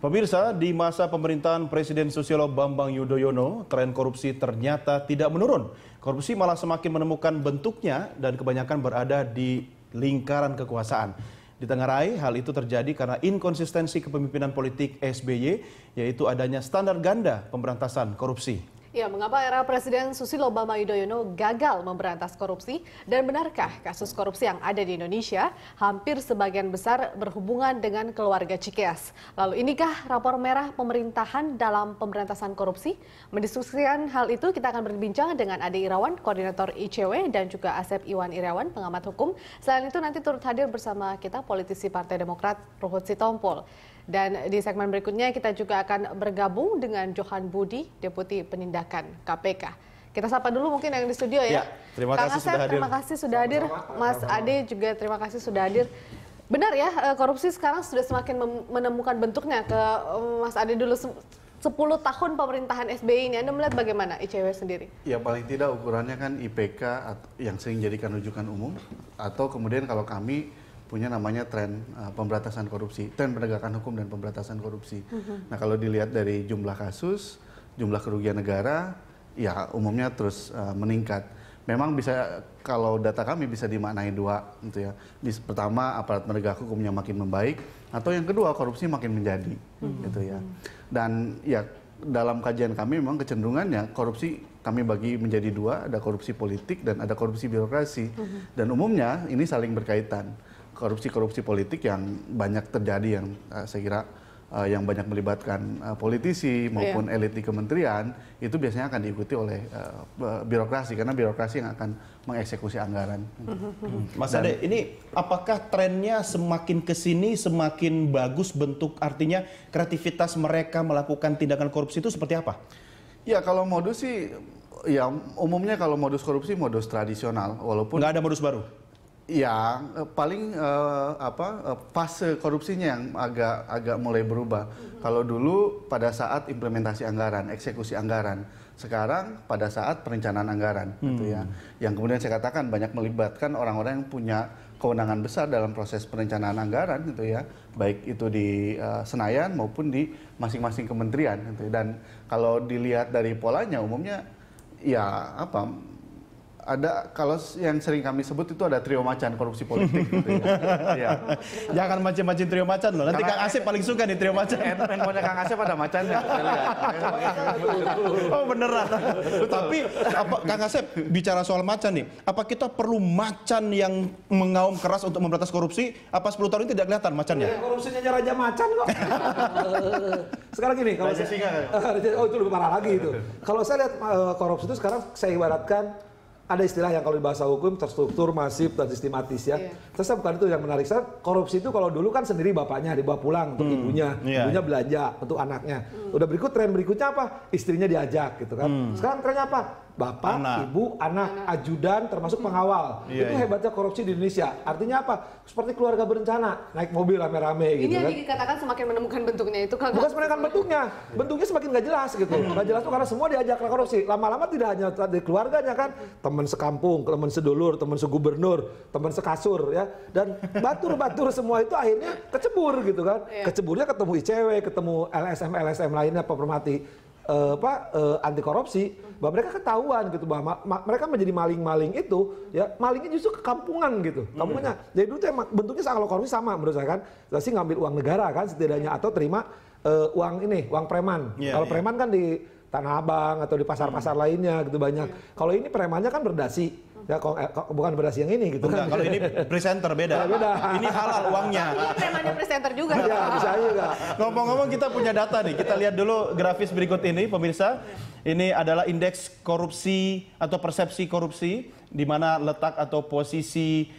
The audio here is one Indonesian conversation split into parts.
Pemirsa, di masa pemerintahan Presiden Susilo Bambang Yudhoyono, tren korupsi ternyata tidak menurun. Korupsi malah semakin menemukan bentuknya dan kebanyakan berada di lingkaran kekuasaan. Di Tangerai, hal itu terjadi karena inkonsistensi kepemimpinan politik SBY, yaitu adanya standar ganda pemberantasan korupsi. Ya, mengapa era Presiden Susilo Bambang Yudhoyono gagal memberantas korupsi dan benarkah kasus korupsi yang ada di Indonesia hampir sebagian besar berhubungan dengan keluarga Cikeas? Lalu inikah rapor merah pemerintahan dalam pemberantasan korupsi? Mendiskusikan hal itu kita akan berbincang dengan Ade Irawan, koordinator ICW dan juga Asep Iwan Irawan, pengamat hukum. Selain itu nanti turut hadir bersama kita politisi Partai Demokrat Ruhut Sitompul. Dan di segmen berikutnya kita juga akan bergabung dengan Johan Budi, Deputi Penindakan KPK. Kita sapa dulu mungkin yang di studio ya. ya terima Kang kasih Asep, sudah hadir. Terima kasih sudah hadir. Mas Ade juga terima kasih sudah hadir. Benar ya, eh, korupsi sekarang sudah semakin menemukan bentuknya ke eh, Mas Ade dulu 10 tahun pemerintahan SBY ini, Anda melihat bagaimana ICW sendiri? Ya paling tidak ukurannya kan IPK yang sering jadikan rujukan umum, atau kemudian kalau kami punya namanya tren uh, pemberantasan korupsi, tren penegakan hukum dan pemberantasan korupsi. Mm -hmm. Nah kalau dilihat dari jumlah kasus, jumlah kerugian negara, ya umumnya terus uh, meningkat. Memang bisa kalau data kami bisa dimaknai dua, gitu ya. Di, pertama aparat penegak hukumnya makin membaik, atau yang kedua korupsi makin menjadi, mm -hmm. gitu ya. Dan ya dalam kajian kami memang kecenderungannya korupsi kami bagi menjadi dua, ada korupsi politik dan ada korupsi birokrasi. Mm -hmm. Dan umumnya ini saling berkaitan korupsi-korupsi politik yang banyak terjadi yang uh, saya kira uh, yang banyak melibatkan uh, politisi iya. maupun yeah. elit di kementerian itu biasanya akan diikuti oleh uh, birokrasi karena birokrasi yang akan mengeksekusi anggaran. mm Mas Ade, ini apakah trennya semakin ke sini semakin bagus bentuk artinya kreativitas mereka melakukan tindakan korupsi itu seperti apa? Ya kalau modus sih ya umumnya kalau modus korupsi modus tradisional walaupun nggak ada modus baru Ya, paling uh, apa eh, fase korupsinya yang agak agak mulai berubah. Mm -hmm. Kalau dulu pada saat implementasi anggaran, eksekusi anggaran, sekarang pada saat perencanaan anggaran, mm. gitu ya. Mm. Yang kemudian saya katakan banyak melibatkan orang-orang yang punya kewenangan besar dalam proses perencanaan anggaran, gitu ya. Baik itu di uh, Senayan maupun di masing-masing kementerian. Gitu. Ya. Dan kalau dilihat dari polanya, umumnya ya apa ada kalau yang sering kami sebut itu ada trio macan korupsi politik gitu ya. ya. Jangan macam-macam trio macan loh. Nanti Karena Kang Asep paling suka nih trio macan. Handphonenya Kang Asep ada macannya. oh beneran. Tapi apa Kang Asep bicara soal macan nih, apa kita perlu macan yang mengaum keras untuk memberantas korupsi? Apa 10 tahun ini tidak kelihatan macannya? Ya, korupsinya raja macan kok. sekarang gini kalau saya, singa, oh itu lebih parah lagi itu. Kalau saya lihat eh, korupsi itu sekarang saya ibaratkan ada istilah yang kalau di bahasa hukum terstruktur, masif, dan sistematis ya. Yeah. Iya. saya bukan itu yang menarik. Saya korupsi itu kalau dulu kan sendiri bapaknya dibawa pulang untuk hmm. ibunya, yeah. ibunya iya. belanja untuk anaknya. Hmm. Udah berikut tren berikutnya apa? Istrinya diajak gitu kan. Hmm. Sekarang trennya apa? bapak, anak. ibu, anak, ajudan, termasuk pengawal. Iya, itu iya. hebatnya korupsi di Indonesia. Artinya apa? Seperti keluarga berencana, naik mobil rame-rame gitu Ini yang kan. dikatakan semakin menemukan bentuknya itu kan. Bukan menemukan bentuknya, iya. bentuknya semakin nggak jelas gitu. Iya. Nggak jelas tuh karena semua diajak korupsi. Lama-lama tidak hanya dari keluarganya kan, teman sekampung, teman sedulur, teman segubernur, teman sekasur ya. Dan batur-batur semua itu akhirnya kecebur gitu kan. Iya. Keceburnya ketemu ICW, ketemu LSM-LSM lainnya, permati uh, apa uh, eh, anti korupsi bahwa mereka ketahuan gitu bahwa ma mereka menjadi maling-maling itu ya malingnya justru ke kampungan gitu kampungnya hmm. jadi dulu tuh emang, bentuknya kalau korupsi sama menurut saya kan pasti ngambil uang negara kan setidaknya atau terima uh, uang ini uang preman yeah, kalau yeah. preman kan di Tanah Abang atau di pasar-pasar hmm. lainnya gitu banyak. Yeah. Kalau ini premannya kan berdasi Ya eh, bukan beras yang ini gitu. Kan? kalau ini presenter beda. beda. Ini halal uangnya. Ini presenter juga. Iya, bisa juga. Ngomong-ngomong kita punya data nih. Kita lihat dulu grafis berikut ini pemirsa. Ini adalah indeks korupsi atau persepsi korupsi di mana letak atau posisi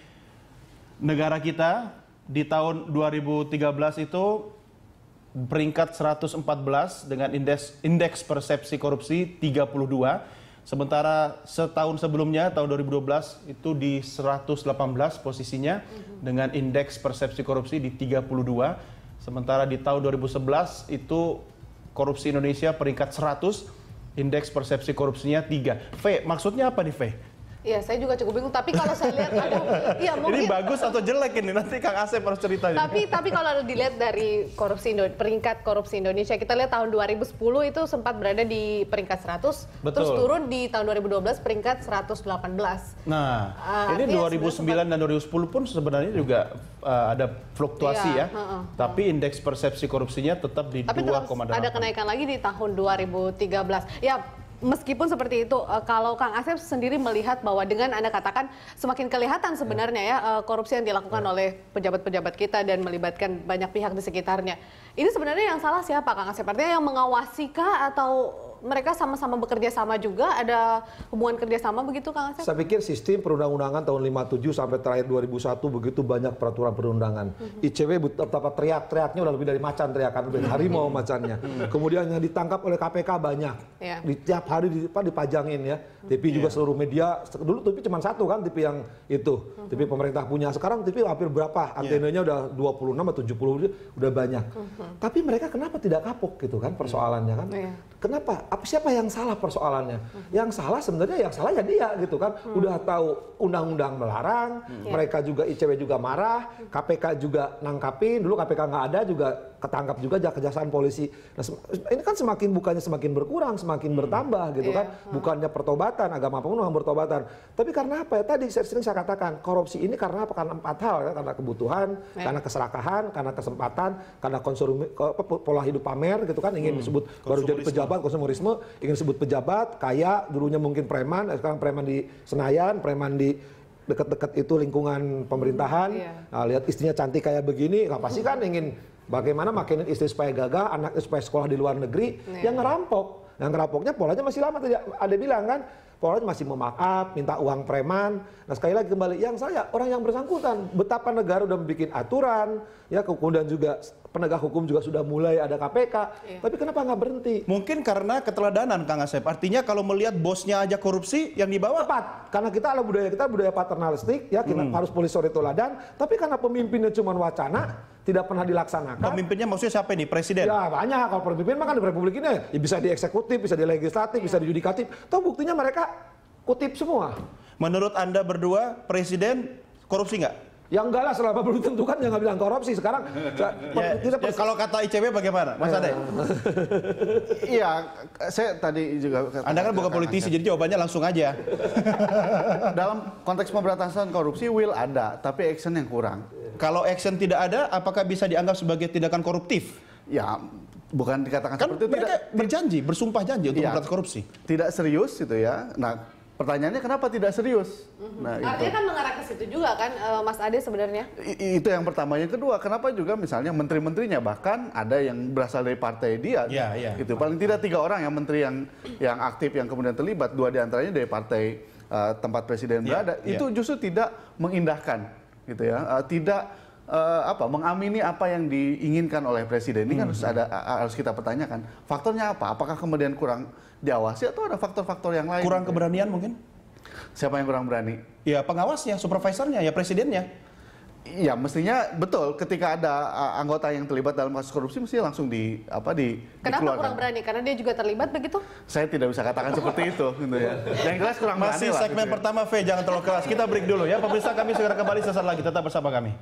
negara kita di tahun 2013 itu peringkat 114 dengan indeks indeks persepsi korupsi 32 Sementara setahun sebelumnya tahun 2012 itu di 118 posisinya dengan indeks persepsi korupsi di 32. Sementara di tahun 2011 itu korupsi Indonesia peringkat 100, indeks persepsi korupsinya 3. V, maksudnya apa nih V? Iya, saya juga cukup bingung. Tapi kalau saya lihat, aduh, iya mungkin. Ini bagus atau jelek ini nanti Kang Asep harus cerita. Tapi tapi kalau dilihat dari korupsi Indo peringkat korupsi Indonesia, kita lihat tahun 2010 itu sempat berada di peringkat 100, Betul. terus turun di tahun 2012 peringkat 118. Nah, uh, ini 2009 sempat... dan 2010 pun sebenarnya juga uh, ada fluktuasi iya, ya. Uh, uh, tapi indeks persepsi korupsinya tetap di 2,8. Ada kenaikan lagi di tahun 2013. Ya, meskipun seperti itu, eh, kalau Kang Asep sendiri melihat bahwa dengan Anda katakan semakin kelihatan sebenarnya ya eh, korupsi yang dilakukan ya. oleh pejabat-pejabat kita dan melibatkan banyak pihak di sekitarnya. Ini sebenarnya yang salah siapa Kang Asep? Artinya yang mengawasi kah atau mereka sama-sama bekerja sama juga ada hubungan kerjasama begitu Kang Asep? Saya pikir sistem perundang-undangan tahun 57 sampai terakhir 2001 begitu banyak peraturan perundangan. Mm-hmm. ICW betapa teriak-teriaknya udah lebih dari macan teriakan lebih harimau mhm. macannya. Mhm. Kemudian yang ditangkap oleh KPK banyak. Yeah. Di tiap hari di, dipajangin ya. TV yeah. juga iya. seluruh media dulu TV cuma satu kan TV yang itu mm TV pemerintah punya. Sekarang TV hampir berapa? Iya. Antenanya yeah. udah 26 atau 70 udah banyak. Mhm. Tapi mereka kenapa tidak kapok gitu kan persoalannya kan? Yeah. Kenapa apa siapa yang salah persoalannya? Hmm. Yang salah sebenarnya yang salah ya dia gitu kan. Hmm. Udah tahu undang-undang melarang, hmm. Ya. mereka juga ICW juga marah, KPK juga nangkapin. Dulu KPK nggak ada juga ketangkap juga kejaksaan polisi. Nah, ini kan semakin bukannya semakin berkurang, semakin hmm. bertambah gitu yeah. kan. Hmm. Bukannya pertobatan, agama apapun memang bertobatan. Tapi karena apa ya? Tadi saya sering saya katakan, korupsi ini karena apa? Karena empat hal kan, karena kebutuhan, yeah. karena keserakahan, karena kesempatan, karena konsumsi pola hidup pamer gitu kan ingin hmm. disebut baru jadi pejabat konsumerisme nepotisme ingin sebut pejabat kaya dulunya mungkin preman eh, sekarang preman di Senayan preman di dekat-dekat itu lingkungan pemerintahan iya. nah, lihat istrinya cantik kayak begini nggak pasti kan ingin bagaimana makin istri supaya gagah anaknya supaya sekolah di luar negeri nah. yang ngerampok yang kerapoknya polanya masih lama tadi ada bilang kan, polanya masih memaaf, minta uang preman. Nah sekali lagi kembali yang saya orang yang bersangkutan, betapa negara sudah membuat aturan, ya kemudian juga penegak hukum juga sudah mulai ada KPK, iya. tapi kenapa nggak berhenti? Mungkin karena keteladanan Kang Asep. Artinya kalau melihat bosnya aja korupsi, yang dibawa tepat. Karena kita ala budaya kita budaya paternalistik, ya kita hmm. harus polisi sore teladan. Tapi karena pemimpinnya cuma wacana, tidak pernah dilaksanakan. Pemimpinnya maksudnya siapa nih? Presiden? Ya banyak. Kalau pemimpin mah kan di Republik ini ya bisa di eksekutif, bisa di legislatif, bisa di yudikatif. Tahu buktinya mereka kutip semua. Menurut Anda berdua, Presiden korupsi nggak? Yang enggak lah selama belum tentu kan ya nggak bilang korupsi sekarang. ya, ya, kalau kata ICW bagaimana, Mas Ade? Iya, saya tadi juga. Kata, Anda kan bukan politisi, aja. jadi jawabannya langsung aja. Dalam konteks pemberantasan korupsi, will ada, tapi action yang kurang. Kalau action tidak ada, apakah bisa dianggap sebagai tindakan koruptif? Ya, bukan dikatakan kan seperti itu. Mereka tidak, berjanji, bersumpah janji untuk ya, memberantas korupsi. Tidak serius itu ya. Nah, pertanyaannya kenapa tidak serius? Mhm. Nah, Artinya itu. kan mengarah ke situ juga kan, eh, Mas Ade sebenarnya. I- itu yang pertama, yang kedua, kenapa juga misalnya menteri-menterinya bahkan ada yang berasal dari partai dia, yeah, yeah. gitu. Paling tidak tiga orang yang menteri yang yang aktif yang kemudian terlibat, dua diantaranya dari partai eh, tempat presiden iya, berada, Ya. itu justru tidak mengindahkan gitu ya. Uh, tidak uh, apa mengamini apa yang diinginkan oleh presiden ini kan hmm. harus ada harus kita pertanyakan faktornya apa apakah kemudian kurang diawasi atau ada faktor-faktor yang lain kurang gitu ya? keberanian mungkin siapa yang kurang berani ya pengawasnya supervisornya ya presidennya ya mestinya betul ketika ada anggota yang terlibat dalam kasus korupsi mesti langsung di apa di Kenapa dikeluarkan. kurang berani? Karena dia juga terlibat begitu? Saya tidak bisa katakan seperti itu gitu ya. Yang kelas kurang berani Masih segmen lah, gitu ya. pertama ya. V jangan terlalu keras. Kita break dulu ya pemirsa kami segera kembali sesaat lagi tetap bersama kami.